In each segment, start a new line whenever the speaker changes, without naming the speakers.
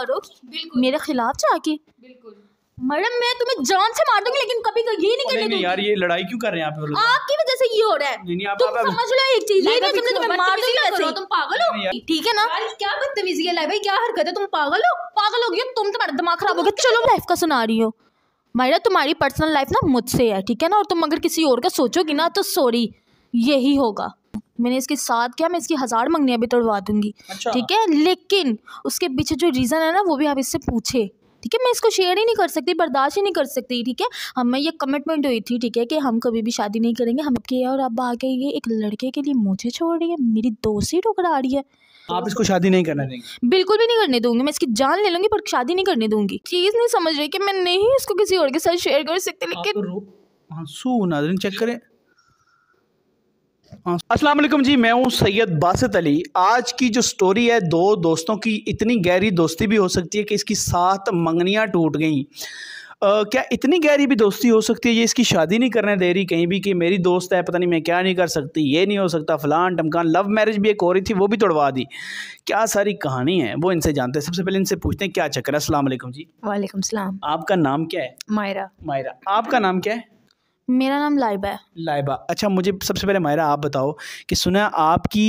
करोगी मेरे खिलाफ जाके बिल्कुल मैडम मैं तुम्हें जान से मार दूंगी लेकिन कभी कर
तो ये नहीं करने दूंगी यार ये लड़ाई क्यों कर रहे हैं आप
आपकी वजह से ये हो रहा है
नहीं, नहीं, आप, तुम आप, समझ लो
एक चीज ये नहीं तुमने तुम्हें मार दूंगी वैसे तुम पागल हो ठीक है ना क्या बदतमीजी है भाई क्या हरकत है तुम पागल हो पागल हो गए तुम तुम्हारा दिमाग खराब हो गया चलो लाइफ का सुना रही हो मैडम तुम्हारी पर्सनल लाइफ ना मुझसे है ठीक है ना और तुम अगर किसी और का सोचोगी ना तो सॉरी यही होगा मैंने इसके साथ क्या मैं इसकी हज़ार मंगनियाँ भी तोड़वा दूंगी अच्छा। ठीक है लेकिन उसके पीछे जो रीज़न है ना वो भी आप इससे पूछे ठीक है मैं इसको शेयर ही नहीं कर सकती बर्दाश्त ही नहीं कर सकती ठीक है हमें हाँ, ये कमिटमेंट हुई थी ठीक है कि हम कभी भी शादी नहीं करेंगे हम के और अब आके ये एक लड़के के लिए मुझे छोड़ रही है मेरी दोस्त ही टुकड़ा आ रही है
तो आप इसको शादी नहीं करना देंगे
बिल्कुल भी नहीं करने दूंगी मैं इसकी जान ले लूंगी पर शादी नहीं करने दूंगी चीज़ नहीं समझ रही कि मैं नहीं इसको किसी और के साथ शेयर कर सकती लेकिन
आंसू तो चेक करें अस्सलाम वालेकुम जी मैं हूँ सैयद बासित अली आज की जो स्टोरी है दो दोस्तों की इतनी गहरी दोस्ती भी हो सकती है कि इसकी सात मंगनियाँ टूट गईं क्या इतनी गहरी भी दोस्ती हो सकती है ये इसकी शादी नहीं करने दे रही कहीं भी कि मेरी दोस्त है पता नहीं मैं क्या नहीं कर सकती ये नहीं हो सकता फ़लान टमकान लव मैरिज भी एक हो रही थी वो भी तोड़वा दी क्या सारी कहानी है वो इनसे जानते हैं सबसे पहले इनसे पूछते हैं क्या चक्कर है असलम जी
वालेकुम सलाम
आपका नाम क्या है मायरा मायरा आपका नाम क्या है
मेरा नाम लाइबा है
लाइबा अच्छा मुझे सबसे पहले मायरा आप बताओ कि सुना आपकी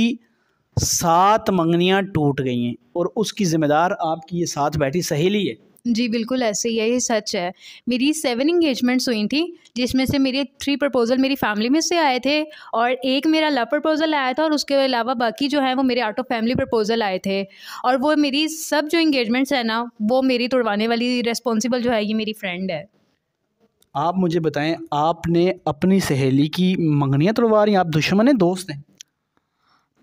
सात मंगनियाँ टूट गई हैं और उसकी ज़िम्मेदार आपकी ये साथ बैठी सहेली है
जी बिल्कुल ऐसे ही है ये सच है मेरी सेवन इंगेजमेंट्स हुई थी जिसमें से मेरे थ्री प्रपोज़ल मेरी फैमिली में से आए थे और एक मेरा लव प्रपोज़ल आया था और उसके अलावा बाकी जो है वो मेरे आउट ऑफ फैमिली प्रपोज़ल आए थे और वो मेरी सब जो इंगेजमेंट्स है ना वो मेरी तोड़वाने वाली रिस्पॉन्सिबल जो है ये मेरी फ्रेंड है
आप मुझे बताएं आपने अपनी सहेली की मंगनियाँ तोड़वा रही आप दुश्मन हैं दोस्त हैं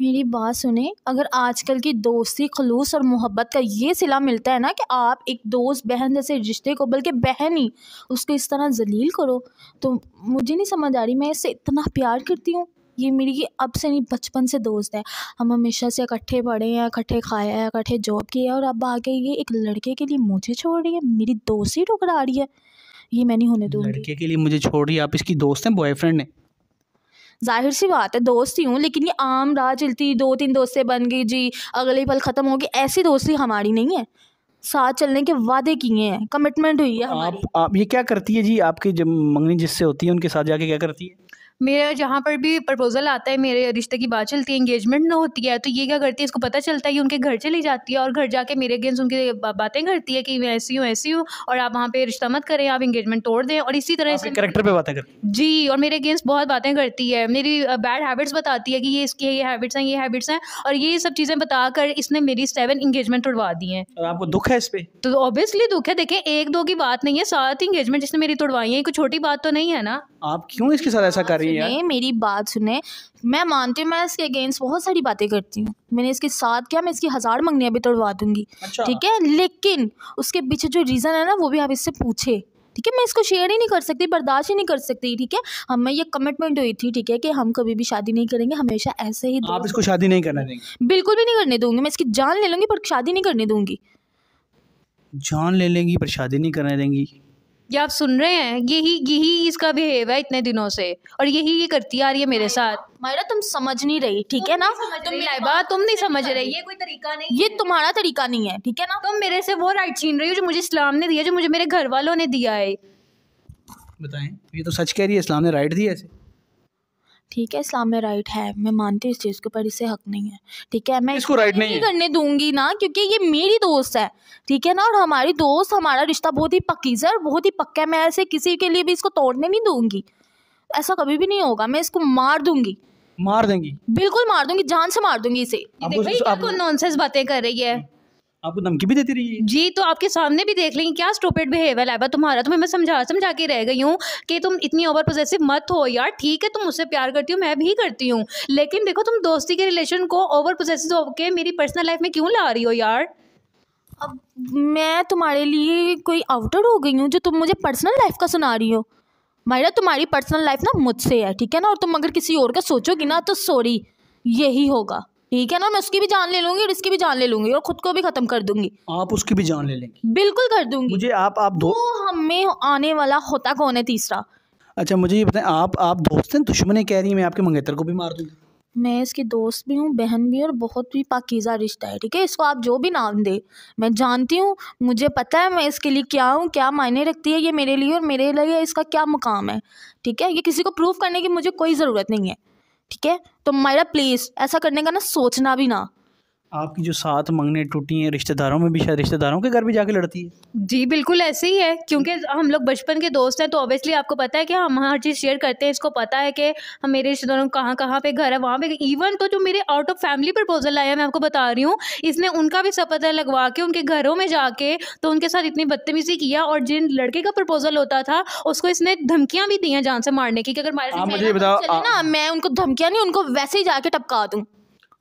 मेरी बात सुने अगर आजकल की दोस्ती खलूस और मोहब्बत का ये सिला मिलता है ना कि आप एक दोस्त बहन जैसे रिश्ते को बल्कि बहन ही उसको इस तरह जलील करो तो मुझे नहीं समझ आ रही मैं इससे इतना प्यार करती हूँ ये मेरी अब से नहीं बचपन से दोस्त है हम हमेशा से इकट्ठे पढ़े हैं इकट्ठे खाए हैं इकट्ठे जॉब किए हैं और अब आगे ये एक लड़के के लिए मुझे छोड़ रही है मेरी दोस्ती टुकड़ा रही है ये मैं नहीं होने दूंगी लड़के
के लिए मुझे छोड़ रही आप इसकी दोस्त हैं बॉयफ्रेंड ने
जाहिर सी बात है दोस्त ही हूँ लेकिन ये आम राह चलती दो तीन दोस्तें बन गई जी अगले पल ख़त्म हो गई ऐसी दोस्ती हमारी नहीं है
साथ चलने के वादे किए हैं कमिटमेंट हुई है
आप आप ये क्या करती है जी आपकी जब मंगनी जिससे होती है उनके साथ जाके क्या करती है
मेरा जहाँ पर भी प्रपोज़ल आता है मेरे रिश्ते की बात चलती है इंगेजमेंट ना होती है तो ये क्या करती है इसको पता चलता है कि उनके घर चली जाती है और घर जाके मेरे अगेंस्ट उनकी बातें करती है कि मैं ऐसी हूँ ऐसी हूँ और आप वहाँ पे रिश्ता मत करें आप इंगेजमेंट तोड़ दें और इसी तरह से करेक्टर
पर बातें करें
जी और मेरे अगेंस्ट बहुत बातें करती है मेरी बैड हैबिट्स बताती है कि ये इसकी ये हैबिट्स हैं ये हैबिट्स हैं और ये सब चीज़ें बताकर इसने मेरी सेवन इंगेजमेंट तोड़वा दी है आपको दुख है इस पर तो ऑब्वियसली दुख है देखें एक दो की बात नहीं है सात इंगेजमेंट जिसने मेरी तोड़वाई है कोई छोटी बात तो नहीं है ना
आप क्यों इसके साथ ऐसा कर रही सुने
मेरी बात सुने मैं मानती हूँ मैं इसके अगेंस्ट
बहुत सारी बातें करती हूँ मैंने इसके साथ क्या मैं इसकी हज़ार मंगनियाँ भी तोड़वा दूंगी अच्छा। ठीक है लेकिन उसके पीछे जो रीज़न है ना वो भी आप इससे पूछे ठीक है मैं इसको शेयर ही नहीं कर सकती बर्दाश्त ही नहीं कर सकती ठीक है हमें ये कमिटमेंट हुई थी ठीक है कि हम कभी भी शादी नहीं करेंगे हमेशा ऐसे ही आप इसको
शादी नहीं करना देंगे
बिल्कुल भी नहीं करने दूंगी मैं इसकी जान ले लूंगी पर शादी नहीं करने दूंगी
जान ले लेंगी पर शादी नहीं करने देंगी
ये आप सुन रहे हैं यही यही इसका बिहेव है इतने दिनों से और यही ये करती आ रही है मेरे साथ मायरा तुम समझ नहीं रही ठीक है ना हाँ, तुम लाइबा तुम नहीं समझ रही ये कोई तरीका नहीं ये तुम्हारा तरीका नहीं है ठीक है ना तुम मेरे से वो राइट छीन रही हो जो मुझे इस्लाम ने दिया जो मुझे मेरे घर वालों ने दिया है
बताएं ये तो सच कह रही है इस्लाम ने राइट दिया ऐसे
ठीक है इस्लाम में राइट है मैं मानती हूँ इस चीज़ के
ऊपर इसे हक नहीं है ठीक है मैं इसको राइट नहीं, नहीं करने दूंगी ना क्योंकि ये मेरी दोस्त है ठीक है ना और हमारी दोस्त हमारा रिश्ता बहुत ही पकीज़ा और बहुत ही पक्का है मैं ऐसे किसी के लिए भी इसको तोड़ने नहीं दूंगी ऐसा कभी भी नहीं होगा मैं इसको मार दूंगी मार देंगी बिल्कुल मार दूंगी
जान से मार दूंगी इसे
नॉनसेंस
बातें कर रही है हम्म।
आपको धमकी भी देती रही है
जी तो आपके सामने भी देख लेंगे क्या स्टूपिड बिहेवियर है तुम्हारा तुम्हें तो मैं समझा समझा के रह गई हूँ कि तुम इतनी ओवर पोजेसिव मत हो यार ठीक है तुम मुझसे प्यार करती हो मैं भी करती हूँ लेकिन देखो तुम दोस्ती के रिलेशन को ओवर पोजेसिव होकर मेरी पर्सनल लाइफ में क्यों ला रही हो यार अब
मैं तुम्हारे लिए कोई आउटर हो गई हूँ जो तुम मुझे पर्सनल लाइफ का सुना रही हो मायरा तुम्हारी पर्सनल लाइफ ना मुझसे है ठीक है ना और तुम अगर किसी और का सोचोगी ना तो सॉरी यही होगा ठीक है ना मैं उसकी भी जान ले लूंगी और इसकी भी जान ले लूंगी और खुद को भी खत्म कर दूंगी आप उसकी भी
जान ले लेंगी बिल्कुल कर दूंगी मुझे आप आप दो
हमें आने वाला होता कौन है तीसरा
अच्छा मुझे ये बताएं आप आप दोस्त हैं दुश्मन कह रही है मैं आपके मंगेतर को भी मार दूंगी
मैं इसकी दोस्त भी हूँ बहन भी और बहुत भी पाकिज़ा रिश्ता है ठीक है इसको आप जो भी नाम दे मैं जानती हूँ मुझे पता है मैं इसके लिए क्या हूँ क्या मायने रखती है ये मेरे लिए और मेरे लिए इसका क्या मुकाम है ठीक है ये किसी को प्रूव करने की मुझे कोई ज़रूरत नहीं है ठीक है तो मायरा प्लीज़ ऐसा
करने का ना सोचना भी ना
आपकी जो सात मंगने टूटी हैं रिश्तेदारों में भी शायद रिश्तेदारों के घर भी जाके लड़ती है
जी बिल्कुल ऐसे ही है क्योंकि हम लोग बचपन के दोस्त हैं तो ऑब्वियसली आपको पता है कि हम हर चीज़ शेयर करते हैं इसको पता है कि हम मेरे रिश्तेदारों कहाँ कहाँ पे घर है वहाँ पे इवन तो जो मेरे आउट ऑफ फैमिली प्रपोजल आया मैं आपको बता रही हूँ इसने उनका भी सपता लगवा के उनके घरों में जाके तो उनके साथ इतनी बदतमीजी किया और जिन लड़के का प्रपोजल होता था उसको इसने धमकियाँ भी दी हैं जान से मारने की अगर मारे ना मैं उनको धमकियाँ नहीं उनको वैसे ही जाके टपका दूँ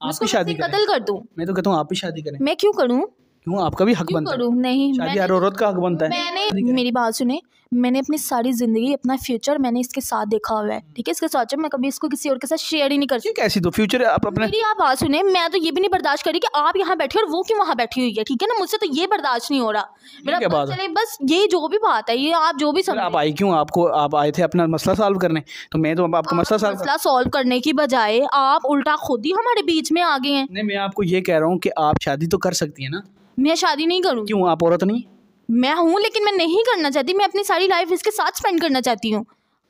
आपकी तो शादी कतल कर दू मैं तो कहता हूँ आपकी शादी करें मैं क्यों करूँ क्यों आपका भी हक बनता है
नहीं शादी हर
औरत का हक बनता है मैंने
मेरी बात सुने मैंने अपनी सारी ज़िंदगी अपना फ्यूचर मैंने इसके साथ देखा हुआ है ठीक है इसके साथ मैं कभी इसको किसी और के साथ शेयर ही नहीं करती
कैसी तो फ्यूचर आप अपने मेरी
आप बात सुने मैं तो ये भी नहीं बर्दाश्त करी कि आप यहाँ बैठे और वो क्यों वहाँ बैठी हुई है ठीक है ना मुझसे तो ये बर्दाश्त नहीं हो रहा मेरा चले बस ये जो भी बात है ये आप जो भी समझ आप
आई क्यों आपको आप आए थे अपना मसला सॉल्व करने तो मैं तो आपका मसला मसला
सॉल्व करने की बजाय आप उल्टा खुद ही हमारे बीच में आ गए हैं मैं आपको ये कह
रहा हूँ की आप शादी तो कर सकती है ना
मैं शादी नहीं करूँ क्यों आप औरत नहीं मैं हूँ लेकिन मैं नहीं करना चाहती मैं अपनी सारी लाइफ इसके साथ स्पेंड करना चाहती हूँ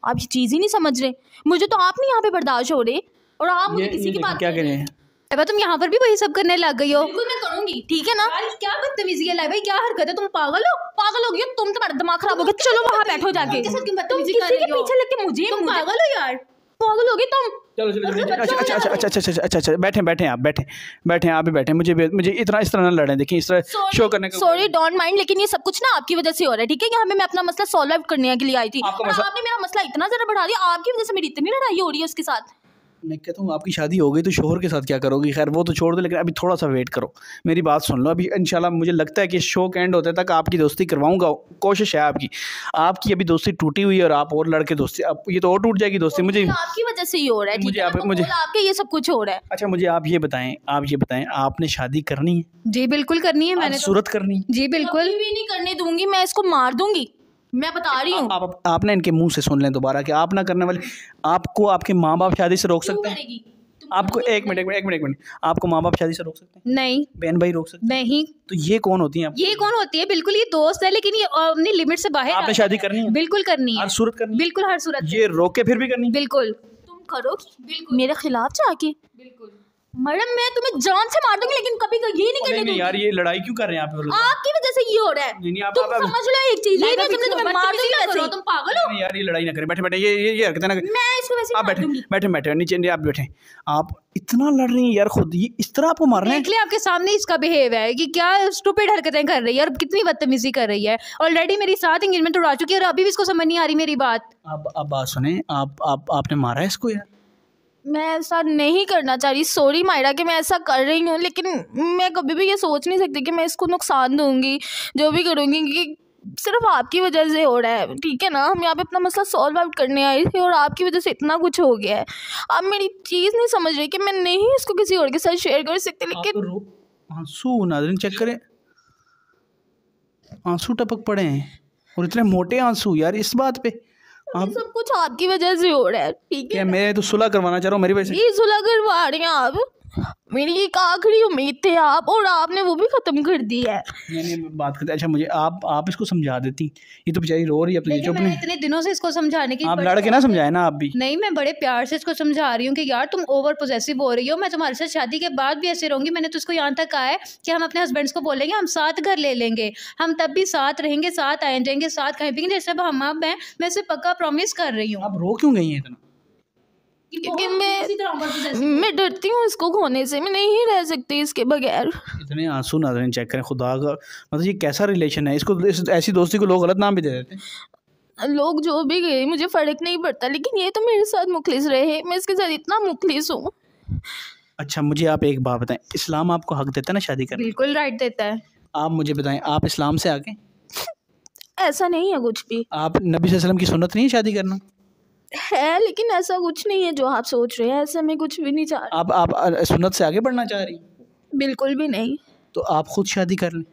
आप ये चीज़ ही नहीं समझ रहे मुझे तो आप नहीं यहाँ पे बर्दाश्त हो रहे और आप मुझे किसी की बात क्या
करें
लाइबा तुम यहाँ पर भी वही सब करने लग गई हो मैं करूंगी ठीक है ना क्या बदतमीजी है भाई क्या हरकत है तुम पागल हो पागल हो गई तुम तुम्हारा तो दिमाग खराब हो गया चलो वहाँ बैठो जाके तुम किसी के
पीछे लग के मुझे पागल हो यार पागल हो गई
तुम अच्छा अच्छा अच्छा अच्छा अच्छा अच्छा अच्छा बैठे बैठे आप बैठे बैठे आप भी बैठे मुझे मुझे इतना इस तरह ना लड़े देखिए इस तरह शो करने का सॉरी
डोंट माइंड लेकिन ये सब कुछ ना आपकी वजह से हो रहा है ठीक है हमें मैं अपना मसला सॉल्व करने के लिए आई थी आपने मेरा मसला इतना ज़्यादा बढ़ा दिया आपकी वजह से मेरी इतनी लड़ाई हो रही है उसके साथ
मैं कहता हूँ आपकी शादी हो गई तो शोहर के साथ क्या करोगी खैर वो तो छोड़ दो लेकिन अभी थोड़ा सा वेट करो मेरी बात सुन लो अभी इन मुझे लगता है कि शो एंड होते तक आपकी दोस्ती करवाऊंगा कोशिश है आपकी आपकी अभी दोस्ती टूटी हुई है और आप और लड़के दोस्ती आप ये तो और टूट जाएगी दोस्ती मुझे आपकी
वजह से ही हो रहा है मुझे आप तो मुझे आपके ये सब कुछ हो रहा है
अच्छा मुझे आप ये बताएं आप ये बताएं आपने शादी करनी है
जी बिल्कुल करनी है मैंने तो। सूरत करनी जी बिल्कुल भी नहीं करने दूंगी मैं इसको मार दूंगी मैं बता रही हूँ आप, आप,
आप ना इनके मुंह से सुन लें दोबारा कि आप ना करने वाले आपको आपके माँ बाप शादी से रोक सकते हैं आपको एक मिनट एक मिनट एक मिनट आपको माँ बाप शादी से रोक सकते हैं नहीं बहन भाई रोक सकते हैं नहीं तो ये कौन होती है
ये कौन होती है बिल्कुल ये दोस्त है लेकिन ये अपनी लिमिट से बाहर आपने शादी करनी है बिल्कुल करनी है हर सूरत करनी बिल्कुल हर सूरत
ये रोक के फिर भी करनी
बिल्कुल तुम करो बिल्कुल मेरे खिलाफ जाके बिल्कुल
मैडम मैं तुम्हें जान से मार दूंगी लेकिन कभी तो ये नहीं करने दूंगी यार
ये लड़ाई क्यों कर रहे हैं आप
आपकी वजह से ये हो रहा है
नहीं नहीं आप तुम आप समझ
लो एक चीज ये नहीं तुमने तुम्हें तो मार दूंगी वैसे तुम
पागल हो नहीं यार ये लड़ाई ना करें बैठे बैठे ये ये ये हरकतें ना मैं इसको वैसे आप बैठे बैठे बैठे नीचे नीचे आप बैठे आप इतना लड़ रही है यार खुद ये इस तरह आपको मारना है
इसलिए आपके सामने इसका बिहेव है कि क्या स्टूपिड हरकतें कर रही है और कितनी बदतमीजी कर रही है ऑलरेडी मेरी साथ एंगेजमेंट उड़ा चुकी है और अभी भी इसको समझ नहीं आ रही मेरी बात
अब अब बात सुने आप आप आपने मारा है इसको यार
मैं ऐसा नहीं करना चाह रही सॉरी
मायरा कि मैं ऐसा कर रही हूँ लेकिन मैं कभी भी ये सोच नहीं सकती कि मैं इसको नुकसान दूंगी जो भी करूँगी कि सिर्फ आपकी वजह से हो रहा है ठीक है ना हम यहाँ पे अपना मसला सॉल्व आउट करने आए थे और आपकी वजह से इतना कुछ हो गया है आप मेरी चीज़ नहीं समझ रही कि मैं नहीं इसको किसी और के साथ शेयर कर सकती लेकिन
आंसू नाजरीन चेक करें आंसू टपक पड़े हैं और इतने मोटे आंसू यार इस बात पे आप सब कुछ
आपकी वजह से हो रहा है
ठीक है मैं तो सुलह करवाना चाह रहा हूँ मेरी वजह
से सुलह करवा रहे हैं आप मेरी एक आखिरी उम्मीद थी आप और आपने वो भी ख़त्म कर दी है
बात करते अच्छा मुझे आप आप इसको समझा देती ये तो बेचारी रो रही अपने जो अपने इतने
दिनों से इसको समझाने की आप लड़के ना
समझाए ना आप भी
नहीं मैं बड़े प्यार से इसको समझा रही हूँ कि यार तुम ओवर पोजेसिव हो रही हो मैं तुम्हारे साथ शादी के बाद भी ऐसे रहूंगी मैंने तो उसको यहाँ तक कहा है कि हम अपने हस्बैंड को बोलेंगे हम साथ घर ले लेंगे हम तब भी साथ रहेंगे साथ आए जाएंगे साथ कहीं पिएंगे जैसे हम आप हैं मैं इसे पक्का प्रॉमिस कर रही
हूँ आप रो क्यों गई है इतना
क्योंकि मैं मैं डरती हूँ इसको
खोने से मैं नहीं रह सकती इसके बगैर
इतने आंसू नाजरन चेक करें खुदा का मतलब ये कैसा रिलेशन है इसको इस, ऐसी दोस्ती को लोग गलत नाम भी दे देते
लोग जो भी गए मुझे फ़र्क नहीं पड़ता लेकिन ये तो मेरे साथ मुखलिस रहे मैं इसके साथ इतना मुखलिस हूँ
अच्छा मुझे आप एक बात बताएं इस्लाम आपको हक देता है ना शादी करने बिल्कुल राइट देता है आप मुझे बताएं आप इस्लाम से आगे
ऐसा नहीं है कुछ भी
आप नबी वसल्लम की सुन्नत नहीं है शादी करना
है लेकिन ऐसा कुछ नहीं है जो आप सोच रहे हैं ऐसा मैं कुछ भी नहीं चाह
आप आप सुन्नत से आगे बढ़ना चाह रही
बिल्कुल भी नहीं
तो आप खुद शादी कर लें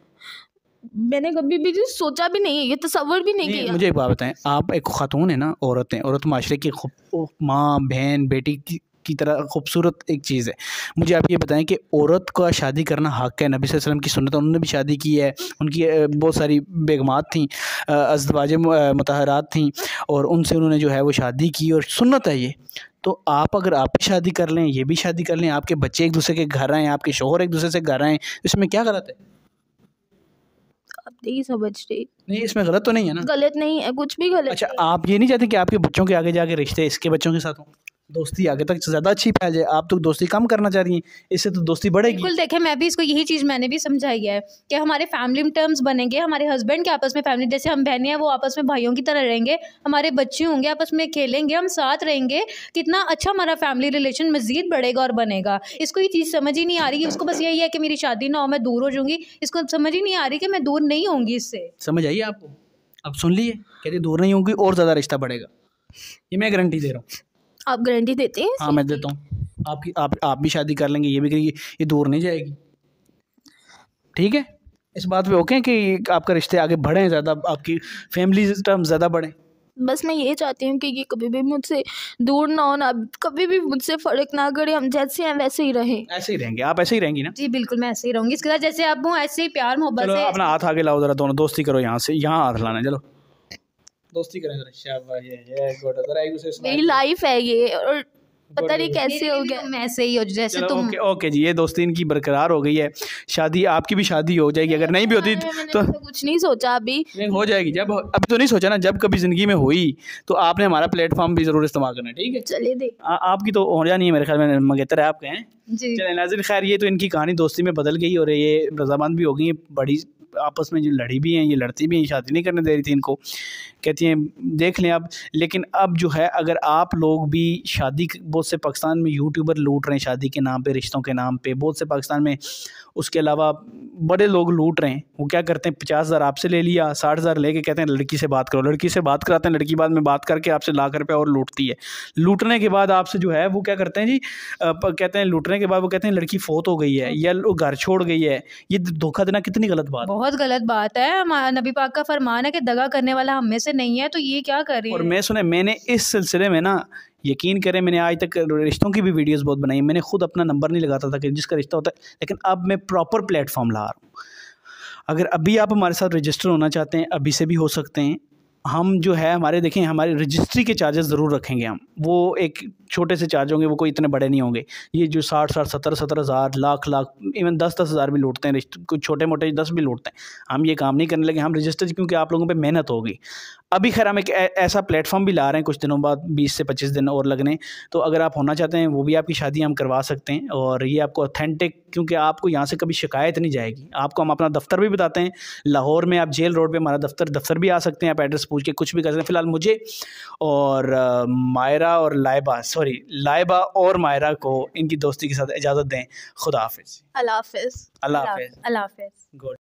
मैंने कभी भी सोचा भी नहीं है ये तस्वर भी नहीं, नहीं किया
मुझे एक बात बताएं आप एक खातून है ना औरत हैं औरत माशरे की माँ बहन बेटी की की तरह खूबसूरत एक चीज़ है मुझे आप ये बताएं कि औरत का शादी करना हक है नबी वसल्लम की सुनत उन्होंने भी शादी की है उनकी बहुत सारी बेगमात थी अजवाज मतहरात थी और उनसे उन्होंने जो है वो शादी की और सुनत है ये तो आप अगर आप भी शादी कर लें ये भी शादी कर लें आपके बच्चे एक दूसरे के घर आएँ आपके शोहर एक दूसरे से घर आएँ इसमें क्या गलत है
नहीं समझ रही
नहीं इसमें गलत तो नहीं है ना
गलत नहीं है कुछ भी गलत अच्छा
आप ये नहीं चाहते कि आपके बच्चों के आगे जाके रिश्ते इसके बच्चों के साथ हों दोस्ती आगे तक ज़्यादा अच्छी जाए आप तो दोस्ती कम करना चाह रही हैं इससे तो दोस्ती बढ़ेगी बिल्कुल
देखें मैं भी इसको यही चीज़ मैंने भी समझाई है कि हमारे फैमिली टर्म्स बनेंगे हमारे हस्बैंड के आपस में फैमिली जैसे हम बहने हैं वो आपस में भाइयों की तरह रहेंगे हमारे बच्चे होंगे आपस में खेलेंगे हम साथ रहेंगे कितना अच्छा हमारा फैमिली रिलेशन मजीद बढ़ेगा और बनेगा इसको ये चीज़ समझ ही नहीं आ रही है इसको बस यही है कि मेरी शादी ना हो मैं दूर हो जाऊंगी इसको समझ ही नहीं आ रही कि मैं दूर नहीं होंगी इससे
समझ आइए आपको अब सुन लीजिए कहते दूर नहीं होंगी और ज़्यादा रिश्ता बढ़ेगा ये मैं गारंटी दे रहा हूँ
आप गारंटी देते हैं हाँ
मैं देता हूँ आपकी आप आप भी शादी कर लेंगे ये भी करेंगे ये दूर नहीं जाएगी ठीक है इस बात पे ओके हैं कि आपका रिश्ते आगे बढ़ें ज़्यादा आपकी फैमिली टर्म ज़्यादा बढ़ें
बस मैं ये चाहती हूँ कि ये कभी भी मुझसे दूर ना हो ना कभी भी मुझसे फ़र्क ना करे हम जैसे हैं वैसे ही रहें
ऐसे ही रहेंगे आप ऐसे ही रहेंगी ना
जी बिल्कुल मैं ऐसे ही रहूंगी इसके साथ जैसे आप हूँ ऐसे ही प्यार मोहब्बत अपना
हाथ आगे लाओ जरा दोनों दोस्ती करो यहाँ से यहाँ हाथ लाना चलो दोस्ती करें जरा शाबाश ये गुड जरा एक दूसरे से मेरी लाइफ है ये और पता नहीं कैसे हो गया मैं ऐसे ही हो जैसे तुम ओके, ओके जी ये दोस्ती इनकी बरकरार हो गई है शादी आपकी भी शादी हो जाएगी अगर नहीं भी होती तो-, तो कुछ नहीं सोचा अभी हो जाएगी जब अभी तो नहीं सोचा ना जब कभी ज़िंदगी में हुई तो आपने हमारा प्लेटफॉर्म भी ज़रूर इस्तेमाल करना ठीक है चलिए देख आपकी तो हो नहीं है मेरे ख्याल में मगेतर है आपके हैं जी नाजिर खैर ये तो इनकी कहानी दोस्ती में बदल गई और ये रजामंद भी हो गई बड़ी आपस में जो लड़ी भी हैं ये लड़ती भी हैं शादी नहीं करने दे रही थी इनको कहती हैं देख लें अब लेकिन अब जो है अगर आप लोग भी शादी बहुत से पाकिस्तान में यूट्यूबर लूट रहे हैं शादी के नाम पर रिश्तों के नाम पर बहुत से पाकिस्तान में उसके अलावा बड़े लोग लूट रहे हैं वो क्या करते हैं पचास हज़ार आपसे ले लिया साठ हज़ार लेके कहते हैं लड़की से बात करो लड़की से बात कराते हैं लड़की बाद में बात करके आपसे लाख रुपये और लूटती है लूटने के बाद आपसे जो है वो क्या करते हैं जी आ, कहते हैं लूटने के बाद वो कहते हैं लड़की फोत हो गई है या घर छोड़ गई है ये धोखा देना कितनी गलत बात
है बहुत गलत बात है नबी पाक का फरमान है कि दगा करने वाला हम में से नहीं है तो ये क्या कर रही है और
मैं सुने मैंने इस सिलसिले में ना यकीन करें मैंने आज तक रिश्तों की भी वीडियोस बहुत बनाई मैंने खुद अपना नंबर नहीं लगाता था कि जिसका रिश्ता होता है लेकिन अब मैं प्रॉपर प्लेटफॉर्म ला रहा हूँ अगर अभी आप हमारे साथ रजिस्टर होना चाहते हैं अभी से भी हो सकते हैं हम जो है हमारे देखें हमारे रजिस्ट्री के चार्जेस ज़रूर रखेंगे हम वो एक छोटे से चार्ज होंगे वो कोई इतने बड़े नहीं होंगे ये जो साठ साठ सत्तर सत्तर हज़ार लाख लाख इवन दस दस हज़ार भी लूटते हैं कुछ छोटे मोटे दस भी लूटते हैं हम ये काम नहीं करने लगे हम रजिस्टर क्योंकि आप लोगों पर मेहनत होगी अभी खैर हम एक ऐसा प्लेटफॉर्म भी ला रहे हैं कुछ दिनों बाद बीस से पच्चीस दिन और लगने तो अगर आप होना चाहते हैं वो भी आपकी शादी हम करवा सकते हैं और ये आपको ऑथेंटिक क्योंकि आपको यहाँ से कभी शिकायत नहीं जाएगी आपको हम अपना दफ्तर भी बताते हैं लाहौर में आप जेल रोड पर हमारा दफ्तर दफ्तर भी आ सकते हैं आप एड्रेस पूछ के कुछ भी कर सकते हैं फिलहाल मुझे और मायरा और लाइबा सॉरी लाइबा और मायरा को इनकी दोस्ती के साथ इजाज़त दें खुदा हाफिज़
अल्लाह हाफिज़ अल्लाह हाफिज़ अल्लाह हाफिज़ गुड